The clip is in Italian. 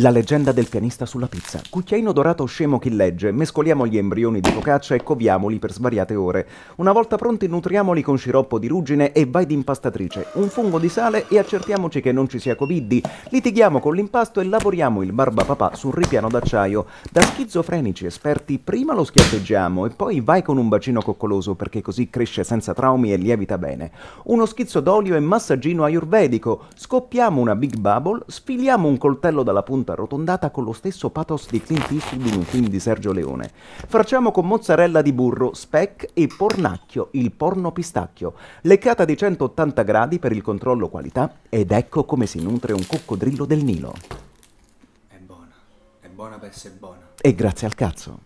La leggenda del pianista sulla pizza. Cucchiaino dorato scemo chi legge, mescoliamo gli embrioni di focaccia e coviamoli per svariate ore. Una volta pronti nutriamoli con sciroppo di ruggine e vai d'impastatrice. un fungo di sale e accertiamoci che non ci sia covid. Litighiamo con l'impasto e lavoriamo il barbapapà sul ripiano d'acciaio. Da schizofrenici esperti prima lo schiaffeggiamo e poi vai con un bacino coccoloso perché così cresce senza traumi e lievita bene. Uno schizzo d'olio e massaggino ayurvedico. Scoppiamo una big bubble, sfiliamo un coltello dalla punta appunto arrotondata con lo stesso pathos di Clint Eastwood in un film di Sergio Leone. Facciamo con mozzarella di burro, spec e pornacchio, il porno pistacchio, leccata di 180 gradi per il controllo qualità ed ecco come si nutre un coccodrillo del Nilo. È buona, è buona per essere buona. E grazie al cazzo.